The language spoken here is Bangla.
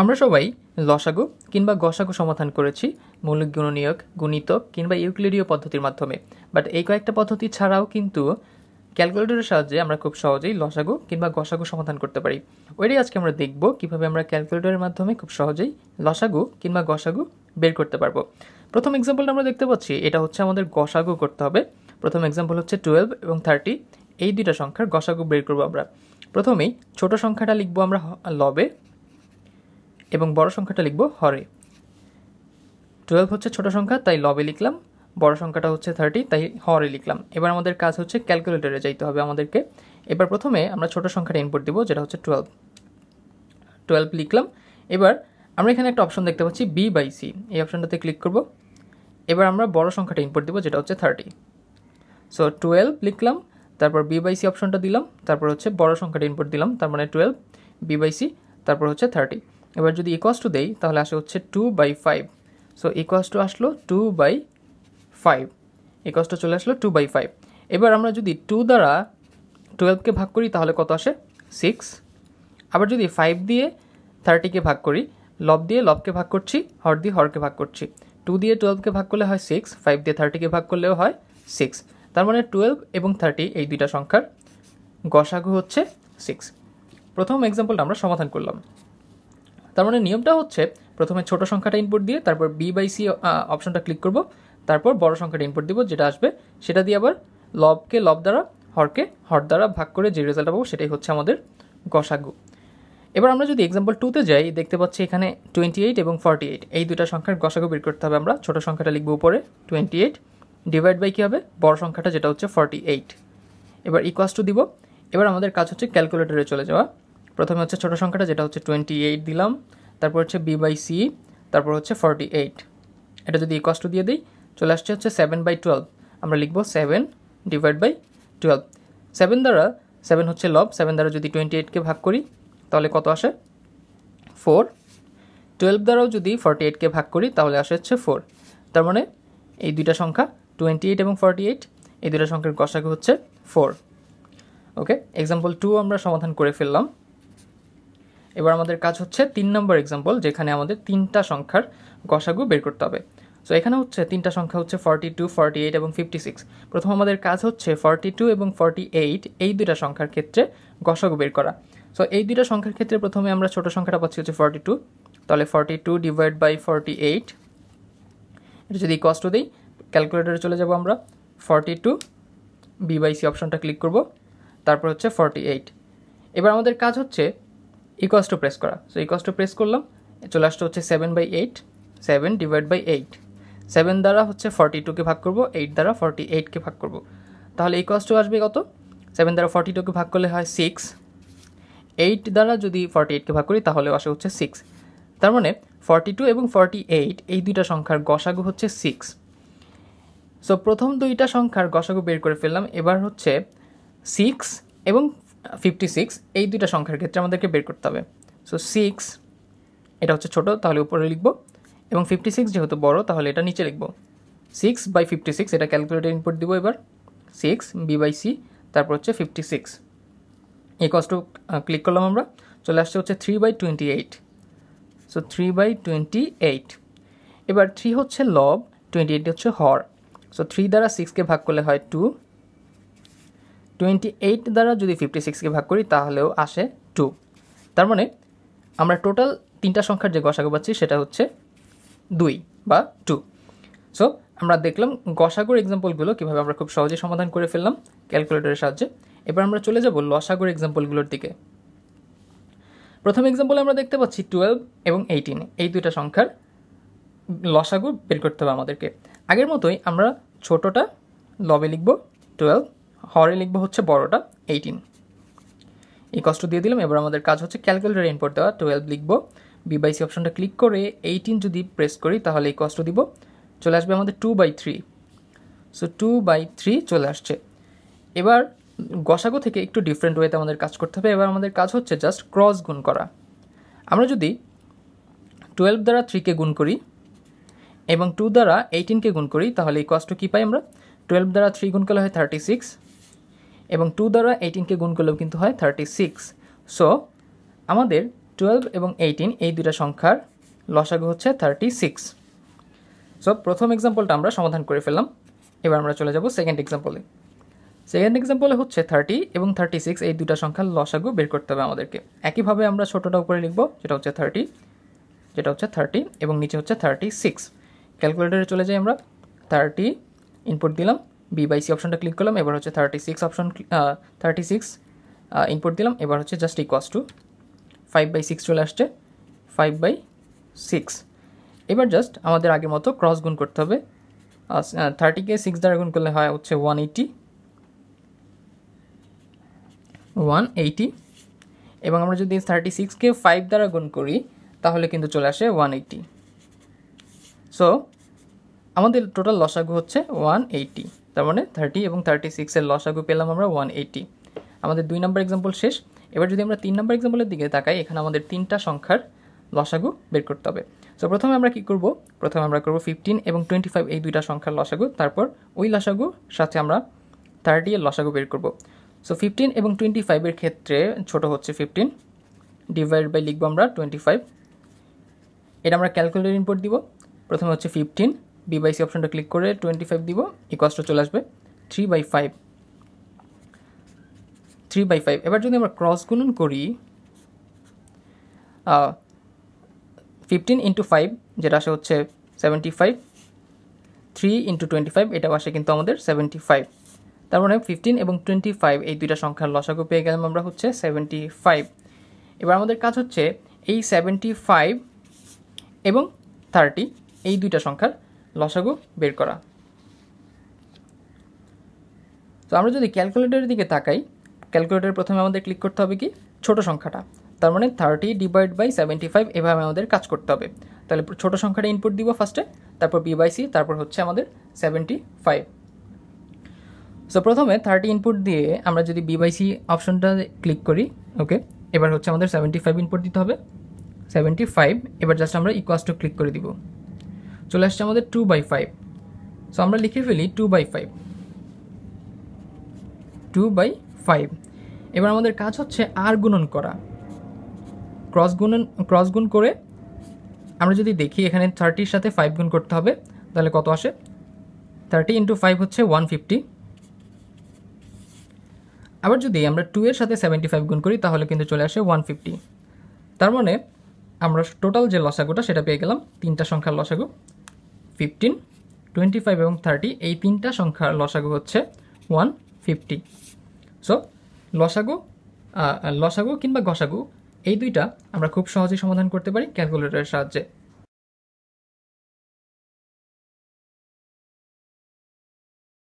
আমরা সবাই লসাগু কিংবা গসাগু সমাধান করেছি মৌলিক গুণনীয়ক গুণিত কিংবা ইউক্লিডীয় পদ্ধতির মাধ্যমে বাট এই কয়েকটা পদ্ধতি ছাড়াও কিন্তু ক্যালকুলেটরের সাহায্যে আমরা খুব সহজেই লসাগু কিংবা গসাগু সমাধান করতে পারি ওইটাই আজকে আমরা দেখব কিভাবে আমরা ক্যালকুলেটরের মাধ্যমে খুব সহজেই লসাগু কিংবা গসাগু বের করতে পারবো প্রথম এক্সাম্পলটা আমরা দেখতে পাচ্ছি এটা হচ্ছে আমাদের গসাগু করতে হবে প্রথম এক্সাম্পল হচ্ছে টুয়েলভ এবং থার্টি এই দুইটা সংখ্যার গসাগু বের করবো আমরা প্রথমেই ছোট সংখ্যাটা লিখবো আমরা লবে এবং বড় সংখ্যাটা লিখব হরে টুয়েলভ হচ্ছে ছোট সংখ্যা তাই লবে লিখলাম বড় সংখ্যাটা হচ্ছে থার্টি তাই হরে লিখলাম এবার আমাদের কাজ হচ্ছে ক্যালকুলেটরে যাইতে হবে আমাদেরকে এবার প্রথমে আমরা ছোট সংখ্যাটা ইনপুট দিব যেটা হচ্ছে টুয়েলভ টুয়েলভ লিখলাম এবার আমরা এখানে একটা অপশন দেখতে পাচ্ছি বি বাই সি এই অপশনটাতে ক্লিক করব এবার আমরা বড় সংখ্যাটা ইনপুট দিব যেটা হচ্ছে থার্টি সো টুয়েলভ লিখলাম তারপর বি বাই সি অপশনটা দিলাম তারপর হচ্ছে বড় সংখ্যাটা ইনপুট দিলাম তার মানে টুয়েলভ বি বাই সি তারপর হচ্ছে থার্টি এবার যদি ইকোয়াস টু দেই তাহলে আসে হচ্ছে two by five so equals to আসলো two by five equals to চলে আসলো টু বাই ফাইভ এবার আমরা যদি টু দ্বারা টুয়েলভকে ভাগ করি তাহলে কত আসে সিক্স আবার যদি ফাইভ দিয়ে থার্টিকে ভাগ করি লব দিয়ে লবকে ভাগ করছি হর দিয়ে হরকে ভাগ করছি টু দিয়ে টুয়েলভকে ভাগ করলে হয় সিক্স ফাইভ দিয়ে থার্টিকে ভাগ করলেও হয় সিক্স তার মানে টুয়েলভ এবং থার্টি এই দুইটা সংখ্যার গসাগু হচ্ছে সিক্স প্রথম এক্সাম্পলটা আমরা সমাধান করলাম তার মানে নিয়মটা হচ্ছে প্রথমে ছোট সংখ্যাটা ইনপুট দিয়ে তারপর বি বাই সি অপশনটা ক্লিক করব তারপর বড় সংখ্যাটা ইনপুট দিব যেটা আসবে সেটা দিয়ে আবার লবকে লব দ্বারা হরকে হর দ্বারা ভাগ করে যে রেজাল্ট পাবো সেটাই হচ্ছে আমাদের গসাগু এবার আমরা যদি এক্সাম্পল টুতে যাই দেখতে পাচ্ছি এখানে টোয়েন্টি এইট এবং ফর্টি এইট এই দুটা সংখ্যার গসাগু বের করতে হবে আমরা ছোট সংখ্যাটা লিখবো উপরে টোয়েন্টি এইট ডিভাইড বাই কী হবে বড় সংখ্যাটা যেটা হচ্ছে ফর্টি এইট এবার ইকোয়াস টু দিব এবার আমাদের কাজ হচ্ছে ক্যালকুলেটরে চলে যাওয়া প্রথমে হচ্ছে ছোটো সংখ্যাটা যেটা হচ্ছে টোয়েন্টি এইট দিলাম তারপর হচ্ছে বি বাই সি তারপর হচ্ছে ফর্টি এইট এটা যদি এই দিয়ে দিই চলে আসছে হচ্ছে সেভেন বাই টুয়েলভ আমরা লিখব seven divide by twelve seven দ্বারা সেভেন হচ্ছে লভ সেভেন দ্বারা যদি টোয়েন্টি এইটকে ভাগ করি তাহলে কত আসে ফোর টুয়েলভ দ্বারাও যদি ফর্টি এইটকে ভাগ করি তাহলে আসে হচ্ছে ফোর তার মানে এই দুইটা সংখ্যা টোয়েন্টি এইট এবং ফর্টি এইট এই দুটো সংখ্যার গসাগু হচ্ছে ফোর ওকে এক্সাম্পল টু আমরা সমাধান করে ফেললাম এবার আমাদের কাজ হচ্ছে তিন নম্বর এক্সাম্পল যেখানে আমাদের তিনটা সংখ্যার গসাগু বের করতে হবে সো এখানে হচ্ছে তিনটা সংখ্যা হচ্ছে ফর্টি টু ফর্টি এইট এবং ফিফটি সিক্স প্রথম আমাদের কাজ হচ্ছে ফর্টি টু এবং ফর্টি এইট এই দুইটা সংখ্যার ক্ষেত্রে গসাগু বের করা সো এই দুইটা সংখ্যার ক্ষেত্রে প্রথমে আমরা ছোটো সংখ্যাটা পাচ্ছি হচ্ছে ফর্টি টু তাহলে forty two divide by forty eight এটা যদি কষ্ট দিই ক্যালকুলেটারে চলে যাব আমরা ফর্টি টু বিবাইসি অপশনটা ক্লিক করব তারপর হচ্ছে ফর্টি এইট এবার আমাদের কাজ হচ্ছে ইকোয়াস টু প্রেস করা সো ইকোয়াস টু প্রেস করলাম চলে আসতে হচ্ছে seven by eight seven divide by eight seven দ্বারা হচ্ছে ফর্টি টুকে ভাগ করবো এইট দ্বারা ফর্টি এইটকে ভাগ করবো তাহলে ইকোয়াস টু আসবে কত সেভেন দ্বারা ফর্টি টুকে ভাগ করলে হয় সিক্স এইট দ্বারা যদি ফর্টি এইটকে ভাগ করি তাহলে আসে হচ্ছে সিক্স তার মানে ফর্টি টু এবং ফর্টি এইট এই দুইটা সংখ্যার গসাগু হচ্ছে সিক্স সো প্রথম দুইটা সংখ্যার গসাগু বের করে ফেললাম এবার হচ্ছে সিক্স এবং ফিফটি সিক্স এই দুইটা সংখ্যার ক্ষেত্রে আমাদেরকে বের করতে হবে সো সিক্স এটা হচ্ছে ছোট তাহলে উপরে লিখব এবং ফিফটি সিক্স যেহেতু বড় তাহলে এটা নিচে লিখব সিক্স বাই ফিফটি সিক্স এটা ক্যালকুলেটার ইনপুট দিব এবার সিক্স বি বাই সি তারপর হচ্ছে ফিফটি সিক্স এই কস্ট ক্লিক করলাম আমরা চলে আসছে হচ্ছে three by twenty eight so three by twenty eight এবার থ্রি হচ্ছে লব টোয়েন্টি এইট হচ্ছে হর সো থ্রি দ্বারা সিক্সকে ভাগ করলে হয় টু টোয়েন্টি এইট দ্বারা যদি ফিফটি সিক্সকে ভাগ করি তাহলেও আসে টু তার মানে আমরা টোটাল তিনটা সংখ্যার যে গসাগু পাচ্ছি সেটা হচ্ছে দুই বা টু সো আমরা দেখলাম গসাগুর এক্সাম্পলগুলো কীভাবে আমরা খুব সহজে সমাধান করে ফেললাম ক্যালকুলেটরের সাহায্যে এবার আমরা চলে যাব লসাগুর এক্সাম্পলগুলোর দিকে প্রথম এক্সাম্পল আমরা দেখতে পাচ্ছি টুয়েলভ এবং এইটিন এই দুইটা সংখ্যার লসাগু বের করতে হবে আমাদেরকে আগের মতোই আমরা ছোটোটা লবে লিখব টুয়েলভ হরে লিখবো হচ্ছে বড়োটা এইটিন এই কষ্ট দিয়ে দিলাম এবার আমাদের কাজ হচ্ছে ক্যালকুলেটার ইনপুট দেওয়া টুয়েলভ লিখবো বি বাইসি অপশনটা ক্লিক করে এইটিন যদি প্রেস করি তাহলে এই কষ্ট দিব চলে আসবে আমাদের two by three so two by three চলে আসছে এবার গসাগো থেকে একটু ডিফারেন্ট ওয়েতে আমাদের কাজ করতে হবে এবার আমাদের কাজ হচ্ছে জাস্ট ক্রস গুণ করা আমরা যদি টুয়েলভ দ্বারা থ্রিকে গুণ করি এবং টু দ্বারা এইটিনকে গুণ করি তাহলে এই কষ্ট কী পাই আমরা টুয়েলভ দ্বারা থ্রি গুণ করলে হয় থার্টি সিক্স এবং টু দ্বারা এইটিনকে গুণ করলেও কিন্তু হয় থার্টি সিক্স সো আমাদের টুয়েলভ এবং এইটিন এই দুটা সংখ্যার লসাগু হচ্ছে থার্টি সিক্স সো প্রথম এক্সাম্পলটা আমরা সমাধান করে ফেললাম এবার আমরা চলে যাব সেকেন্ড এক্সাম্পলে সেকেন্ড এক্সাম্পলে হচ্ছে থার্টি এবং থার্টি সিক্স এই দুটা সংখ্যার লসাগু বের করতে হবে আমাদেরকে একইভাবে আমরা ছোটোটা উপরে লিখব যেটা হচ্ছে থার্টি যেটা হচ্ছে থার্টি এবং নিচে হচ্ছে থার্টি সিক্স ক্যালকুলেটারে চলে যাই আমরা থার্টি ইনপুট দিলাম বি বাই সি অপশনটা ক্লিক করলাম এবার হচ্ছে thirty six option thirty six input দিলাম এবার হচ্ছে just equals to five by six চলে আসছে ফাইভ বাই সিক্স এবার জাস্ট আমাদের আগের মতো ক্রস গুণ করতে হবে থার্টিকে সিক্স দ্বারা গুণ করলে হয় হচ্ছে ওয়ান এইটি ওয়ান এইটি এবং আমরা যদি থার্টি সিক্সকে ফাইভ দ্বারা গুণ করি তাহলে কিন্তু চলে আসে ওয়ান এইটি সো আমাদের টোটাল লসাগু হচ্ছে ওয়ান এইটি তার মানে থার্টি এবং থার্টি সিক্সের লসাগু পেলাম আমরা ওয়ান এইটি আমাদের দুই নম্বর এক্সাম্পল শেষ এবার যদি আমরা তিন নম্বর এক্সাম্পলের দিকে তাকাই এখানে আমাদের তিনটা সংখ্যার লসাগু বের করতে হবে সো প্রথমে আমরা কি করব প্রথমে আমরা করব ফিফটিন এবং টোয়েন্টি ফাইভ এই দুইটা সংখ্যার লসাগু তারপর ওই লসাগুর সাথে আমরা থার্টি এর লসাগু বের করব সো ফিফটিন এবং টোয়েন্টি ফাইভের ক্ষেত্রে ছোট হচ্ছে ফিফটিন ডিভাইড বাই লিখবো আমরা টোয়েন্টি ফাইভ এটা আমরা ক্যালকুলেটর ইনপুট দিব প্রথমে হচ্ছে ফিফটিন ডিভাইসি অপশনটা ক্লিক করে টোয়েন্টি ফাইভ দিব কস্টটা চলে আসবে three by five three by five এবার যদি আমরা ক্রস গুণন করি ফিফটিন ইন্টু ফাইভ যেটা আসে হচ্ছে seventy five three into twenty five এটাও আসে কিন্তু আমাদের সেভেন্টি ফাইভ তার মানে ফিফটিন এবং টোয়েন্টি ফাইভ এই দুইটা সংখ্যার লসাগু পেয়ে গেলাম আমরা হচ্ছে সেভেন্টি ফাইভ এবার আমাদের কাজ হচ্ছে এই সেভেন্টি ফাইভ এবং থার্টি এই দুইটা সংখ্যার লসাগু বের করা তো আমরা যদি ক্যালকুলেটরের দিকে তাকাই ক্যালকুলেটার প্রথমে আমাদের ক্লিক করতে হবে কি ছোট সংখ্যাটা তার মানে thirty divide by seventy five এভাবে আমাদের কাজ করতে হবে তাহলে ছোট সংখ্যাটা ইনপুট দিব ফার্স্টে তারপর বি বাই সি তারপর হচ্ছে আমাদের সেভেন্টি ফাইভ সো প্রথমে থার্টি ইনপুট দিয়ে আমরা যদি বি বাই সি অপশনটা ক্লিক করি ওকে এবার হচ্ছে আমাদের সেভেন্টি ফাইভ ইনপুট দিতে হবে সেভেন্টি ফাইভ এবার জাস্ট আমরা ইকুয়াস টু ক্লিক করে দিব চলে আসছে আমাদের টু বাই ফাইভ সো আমরা লিখে ফেলি two by five two by five এবার আমাদের কাজ হচ্ছে আর গুণন করা ক্রস গুণন ক্রস গুণ করে আমরা যদি দেখি এখানে থার্টির সাথে ফাইভ গুণ করতে হবে তাহলে কত আসে থার্টি ইন্টু ফাইভ হচ্ছে ওয়ান ফিফটি আবার যদি আমরা টু এর সাথে সেভেন্টি ফাইভ গুণ করি তাহলে কিন্তু চলে আসে ওয়ান ফিফটি তার মানে আমরা টোটাল যে লসাগুটা সেটা পেয়ে গেলাম তিনটা সংখ্যার লসাগু ফিফটিন টোয়েন্টি ফাইভ এবং থার্টি এই তিনটা সংখ্যার লসাগু হচ্ছে ওয়ান ফিফটি সো লসাগু লসাগু কিংবা গসাগু এই দুইটা আমরা খুব সহজেই সমাধান করতে পারি ক্যালকুলেটারের সাহায্যে